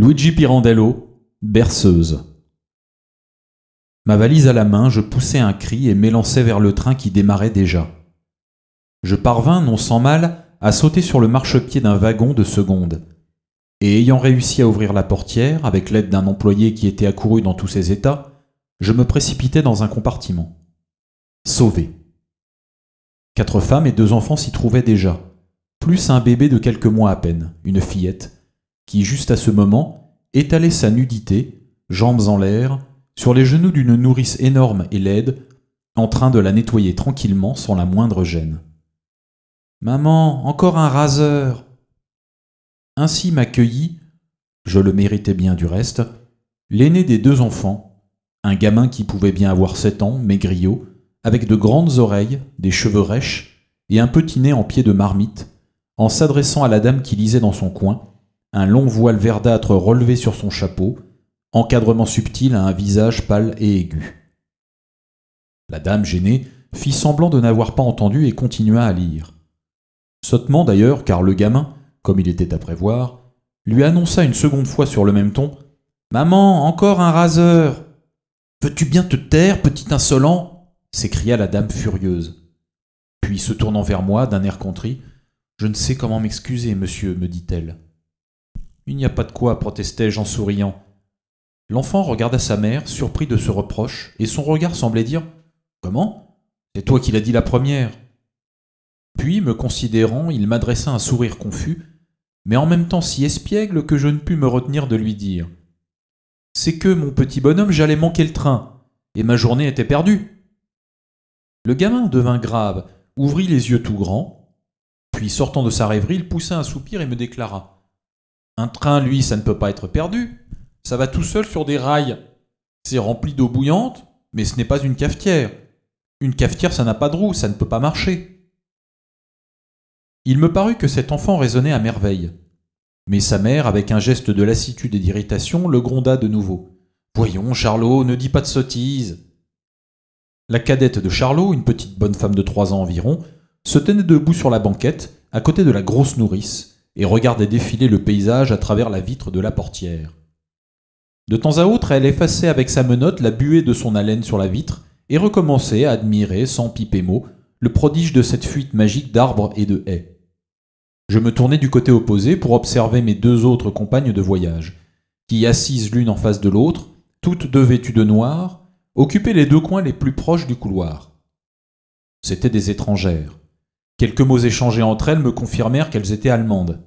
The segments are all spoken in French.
Luigi Pirandello, berceuse. Ma valise à la main, je poussai un cri et m'élançai vers le train qui démarrait déjà. Je parvins, non sans mal, à sauter sur le marchepied d'un wagon de seconde. Et ayant réussi à ouvrir la portière, avec l'aide d'un employé qui était accouru dans tous ses états, je me précipitai dans un compartiment. Sauvé. Quatre femmes et deux enfants s'y trouvaient déjà, plus un bébé de quelques mois à peine, une fillette, qui, juste à ce moment, étalait sa nudité, jambes en l'air, sur les genoux d'une nourrice énorme et laide, en train de la nettoyer tranquillement sans la moindre gêne. Maman, encore un raseur Ainsi m'accueillit, je le méritais bien du reste, l'aîné des deux enfants, un gamin qui pouvait bien avoir sept ans, maigriot, avec de grandes oreilles, des cheveux rêches et un petit nez en pied de marmite, en s'adressant à la dame qui lisait dans son coin, un long voile verdâtre relevé sur son chapeau, encadrement subtil à un visage pâle et aigu. La dame gênée fit semblant de n'avoir pas entendu et continua à lire. Sottement d'ailleurs, car le gamin, comme il était à prévoir, lui annonça une seconde fois sur le même ton Maman, encore un raseur veux tu bien te taire, petit insolent s'écria la dame furieuse. Puis, se tournant vers moi d'un air contrit Je ne sais comment m'excuser, monsieur, me dit-elle. Il n'y a pas de quoi, protestai-je en souriant. L'enfant regarda sa mère, surpris de ce reproche, et son regard semblait dire Comment C'est toi qui l'as dit la première. Puis, me considérant, il m'adressa un sourire confus, mais en même temps si espiègle que je ne pus me retenir de lui dire C'est que, mon petit bonhomme, j'allais manquer le train, et ma journée était perdue. Le gamin devint grave, ouvrit les yeux tout grands, puis sortant de sa rêverie, il poussa un soupir et me déclara un train, lui, ça ne peut pas être perdu. Ça va tout seul sur des rails. C'est rempli d'eau bouillante, mais ce n'est pas une cafetière. Une cafetière, ça n'a pas de roue, ça ne peut pas marcher. Il me parut que cet enfant raisonnait à merveille. Mais sa mère, avec un geste de lassitude et d'irritation, le gronda de nouveau. Voyons, Charlot, ne dis pas de sottises. La cadette de Charlot, une petite bonne femme de trois ans environ, se tenait debout sur la banquette, à côté de la grosse nourrice, et regardait défiler le paysage à travers la vitre de la portière. De temps à autre, elle effaçait avec sa menotte la buée de son haleine sur la vitre et recommençait à admirer, sans piper mot, le prodige de cette fuite magique d'arbres et de haies. Je me tournai du côté opposé pour observer mes deux autres compagnes de voyage, qui, assises l'une en face de l'autre, toutes deux vêtues de noir, occupaient les deux coins les plus proches du couloir. C'étaient des étrangères. Quelques mots échangés entre elles me confirmèrent qu'elles étaient allemandes.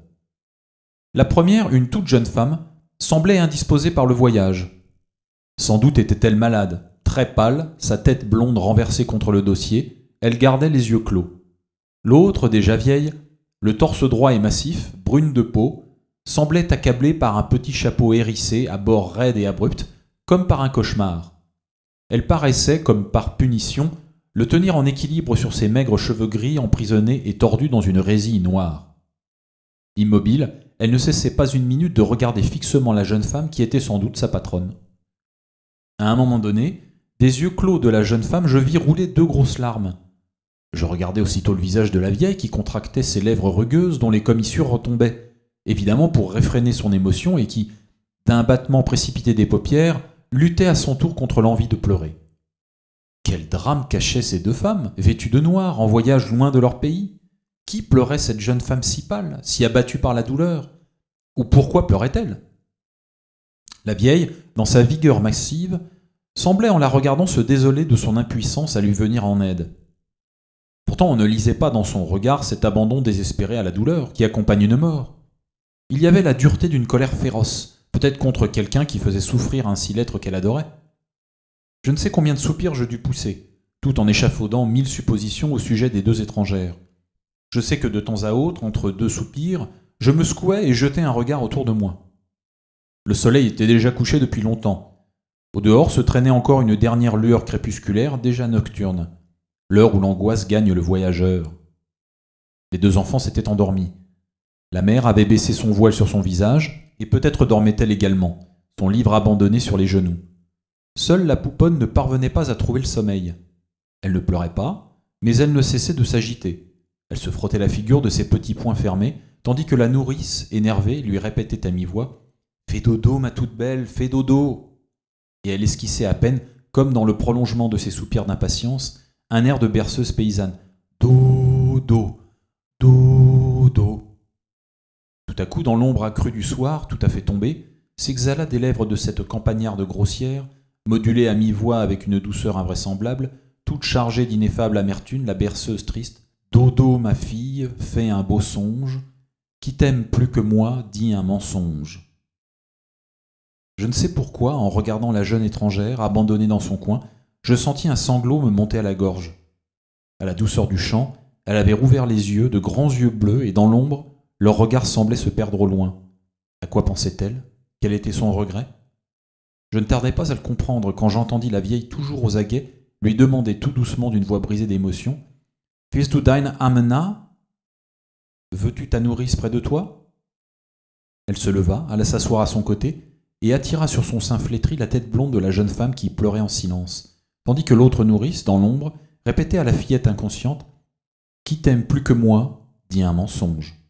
La première, une toute jeune femme, semblait indisposée par le voyage. Sans doute était-elle malade. Très pâle, sa tête blonde renversée contre le dossier, elle gardait les yeux clos. L'autre, déjà vieille, le torse droit et massif, brune de peau, semblait accablée par un petit chapeau hérissé à bords raides et abrupts, comme par un cauchemar. Elle paraissait, comme par punition, le tenir en équilibre sur ses maigres cheveux gris emprisonnés et tordus dans une résille noire. Immobile, elle ne cessait pas une minute de regarder fixement la jeune femme qui était sans doute sa patronne. À un moment donné, des yeux clos de la jeune femme, je vis rouler deux grosses larmes. Je regardai aussitôt le visage de la vieille qui contractait ses lèvres rugueuses dont les commissures retombaient, évidemment pour réfréner son émotion et qui, d'un battement précipité des paupières, luttait à son tour contre l'envie de pleurer. Quel drame cachaient ces deux femmes, vêtues de noir, en voyage loin de leur pays qui pleurait cette jeune femme si pâle, si abattue par la douleur Ou pourquoi pleurait-elle La vieille, dans sa vigueur massive, semblait en la regardant se désoler de son impuissance à lui venir en aide. Pourtant on ne lisait pas dans son regard cet abandon désespéré à la douleur qui accompagne une mort. Il y avait la dureté d'une colère féroce, peut-être contre quelqu'un qui faisait souffrir ainsi l'être qu'elle adorait. Je ne sais combien de soupirs je dus pousser, tout en échafaudant mille suppositions au sujet des deux étrangères, je sais que de temps à autre, entre deux soupirs, je me secouais et jetais un regard autour de moi. Le soleil était déjà couché depuis longtemps. Au dehors se traînait encore une dernière lueur crépusculaire déjà nocturne, l'heure où l'angoisse gagne le voyageur. Les deux enfants s'étaient endormis. La mère avait baissé son voile sur son visage, et peut-être dormait-elle également, son livre abandonné sur les genoux. Seule la pouponne ne parvenait pas à trouver le sommeil. Elle ne pleurait pas, mais elle ne cessait de s'agiter. Elle se frottait la figure de ses petits poings fermés, tandis que la nourrice, énervée, lui répétait à mi-voix Fais dodo, ma toute belle, fais dodo Et elle esquissait à peine, comme dans le prolongement de ses soupirs d'impatience, un air de berceuse paysanne Dodo, dodo. Tout à coup, dans l'ombre accrue du soir, tout à fait tombée, s'exhala des lèvres de cette campagnarde grossière, modulée à mi-voix avec une douceur invraisemblable, toute chargée d'ineffable amertume, la berceuse triste Dodo, ma fille, fais un beau songe, qui t'aime plus que moi dit un mensonge. Je ne sais pourquoi, en regardant la jeune étrangère, abandonnée dans son coin, je sentis un sanglot me monter à la gorge. À la douceur du chant, elle avait rouvert les yeux, de grands yeux bleus, et dans l'ombre, leur regard semblait se perdre au loin. À quoi pensait-elle Quel était son regret Je ne tardais pas à le comprendre quand j'entendis la vieille toujours aux aguets lui demander tout doucement d'une voix brisée d'émotion tu amena Veux-tu ta nourrice près de toi Elle se leva, alla s'asseoir à son côté, et attira sur son sein flétri la tête blonde de la jeune femme qui pleurait en silence, tandis que l'autre nourrice, dans l'ombre, répétait à la fillette inconsciente Qui t'aime plus que moi dit un mensonge.